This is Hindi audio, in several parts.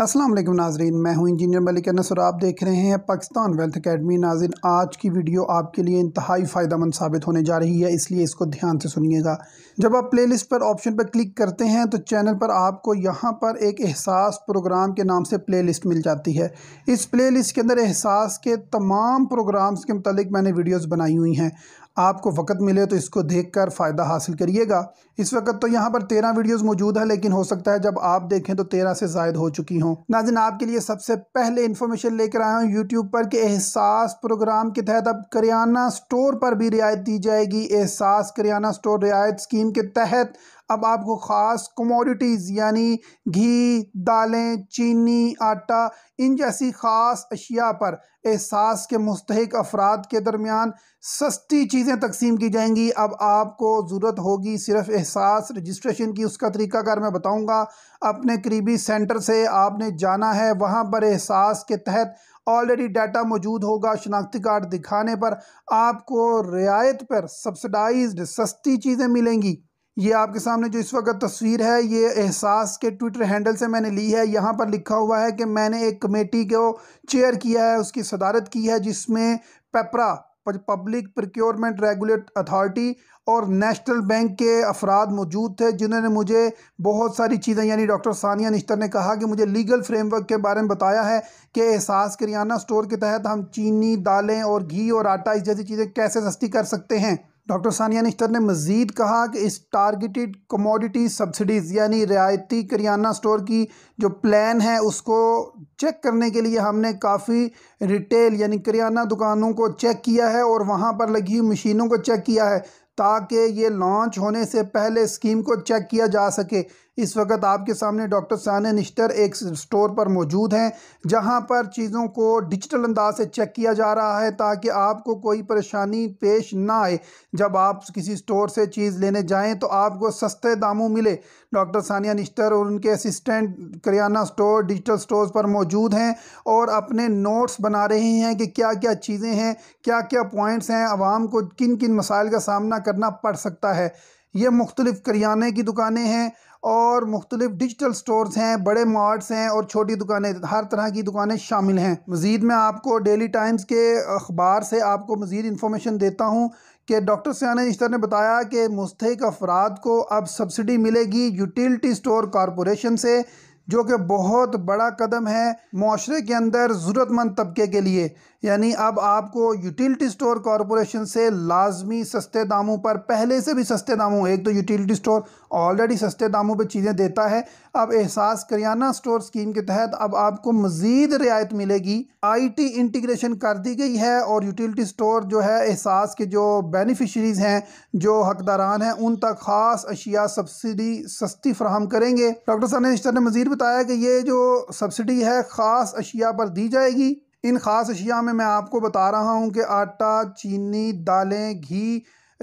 अस्सलाम वालेकुम नाजरीन मैं हूं इंजीनियर मलिक नसर आप देख रहे हैं पाकिस्तान वेल्थ अकेडमी नाजिन आज की वीडियो आपके लिए इंतहाई फ़ायदा साबित होने जा रही है इसलिए इसको ध्यान से सुनिएगा जब आप प्लेलिस्ट पर ऑप्शन पर क्लिक करते हैं तो चैनल पर आपको यहाँ पर एक एहसास प्रोग्राम के नाम से प्लेलिस्ट मिल जाती है इस लिस्ट के अंदर एहसास के तमाम प्रोग्राम्स के मतलब मैंने वीडियोज़ बनाई हुई हैं आपको वक्त मिले तो इसको देखकर फ़ायदा हासिल करिएगा इस वक्त तो यहाँ पर तेरह वीडियोस मौजूद है लेकिन हो सकता है जब आप देखें तो तेरह से जायद हो चुकी हों नाजिन आपके लिए सबसे पहले इन्फॉर्मेशन लेकर आया हूँ यूट्यूब पर कि एहसास प्रोग्राम के तहत अब करियाना स्टोर पर भी रियायत दी जाएगी एहसास करियाना स्टोर रियायत स्कीम के तहत अब आपको ख़ास कमोडिटीज़ यानी घी दालें चीनी आटा इन जैसी ख़ास अशिया पर एहसास के मुस्तक अफराद के दरमियान सस्ती चीज़ें तकसीम की जाएंगी अब आपको ज़रूरत होगी सिर्फ एहसास रजिस्ट्रेशन की उसका तरीक़ाकार मैं बताऊँगा अपने करीबी सेंटर से आपने जाना है वहाँ पर एहसास के तहत ऑलरेडी डाटा मौजूद होगा शनाख्ती कार्ड दिखाने पर आपको रियायत पर सब्सिडाइज्ड सस्ती चीज़ें मिलेंगी ये आपके सामने जो इस वक्त तस्वीर है ये एहसास के ट्विटर हैंडल से मैंने ली है यहाँ पर लिखा हुआ है कि मैंने एक कमेटी को चेयर किया है उसकी सदारत की है जिसमें PPRA public procurement regulatory authority और नेशनल बैंक के अफराद मौजूद थे जिन्होंने मुझे बहुत सारी चीज़ें यानी डॉक्टर सानिया निश्तर ने कहा कि मुझे लीगल फ्रेमवर्क के बारे में बताया है कि एहसास करियाना स्टोर के तहत हम चीनी दालें और घी और आटा इस जैसी चीज़ें कैसे सस्ती कर सकते हैं डॉक्टर सानिया निश्तर ने मजीद कहा कि इस टारगेटेड कमोडिटी सब्सिडीज़ यानी रियायती करियाना स्टोर की जो प्लान है उसको चेक करने के लिए हमने काफ़ी रिटेल यानी करियाना दुकानों को चेक किया है और वहाँ पर लगी हुई मशीनों को चेक किया है ताकि ये लॉन्च होने से पहले स्कीम को चेक किया जा सके इस वक्त आपके सामने डॉक्टर सान निश्तर एक स्टोर पर मौजूद हैं जहां पर चीज़ों को डिजिटल अंदाज से चेक किया जा रहा है ताकि आपको कोई परेशानी पेश ना आए जब आप किसी स्टोर से चीज़ लेने जाएं तो आपको सस्ते दामों मिले डॉक्टर सानिया निश्तर और उनके असिस्टेंट करियाना स्टोर डिजिटल स्टोर पर मौजूद हैं और अपने नोट्स बना रहे हैं कि क्या क्या चीज़ें हैं क्या क्या पॉइंट्स हैं आवाम को किन किन मसाइल का सामना करना पड़ सकता है ये मुख्तलिफ़ करियाने की दुकानें हैं और मुख्तलिफ डिजिटल स्टोर्स हैं बड़े मार्ट्स हैं और छोटी दुकानें हर तरह की दुकानें शामिल हैं मज़ीद मैं आपको डेली टाइम्स के अखबार से आपको मज़ीद इन्फॉर्मेशन देता हूँ कि डॉक्टर सयान इश्तर ने बताया कि मुस्तक अफराद को अब सब्सिडी मिलेगी यूटिलिटी स्टोर कॉरपोरेशन से जो कि बहुत बड़ा कदम है माशरे के अंदर ज़रूरतमंद तबके के लिए यानी अब आपको यूटिलिटी स्टोर कॉरपोरेशन से लाजमी सस्ते दामों पर पहले से भी सस्ते दामों एक तो यूटिलिटी स्टोर ऑलरेडी सस्ते दामों पर चीज़ें देता है अब एहसास करियाना स्टोर स्कीम के तहत अब आपको मज़ीद रियायत मिलेगी आईटी इंटीग्रेशन कर दी गई है और यूटिलिटी स्टोर जो है एहसास के जो बेनिफिशरीज़ हैं जो हकदारान हैं उन तक ख़ास अशिया सब्सिडी सस्ती फ्राहम करेंगे डॉक्टर सन ने मज़ीद बताया कि ये जो सब्सिडी है ख़ास अशिया पर दी जाएगी इन ख़ास अशिया में मैं आपको बता रहा हूँ कि आटा चीनी दालें घी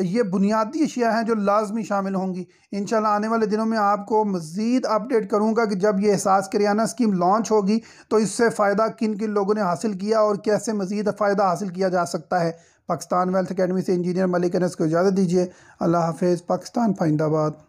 ये बुनियादी अशिया हैं जो लाजमी शामिल होंगी इन आने वाले दिनों में आपको मज़ीद अपडेट करूँगा कि जब ये एहसास करियाना स्कीम लॉन्च होगी तो इससे फ़ायदा किन किन लोगों ने हासिल किया और कैसे मज़ीद फ़ायदा हासिल किया जा सकता है पाकिस्तान वेल्थ अकेडमी से इंजीनियर मलिक अनस को इजाज़त दीजिए अल्लाह हाफ़ पाकिस्तान फाइंदाबाद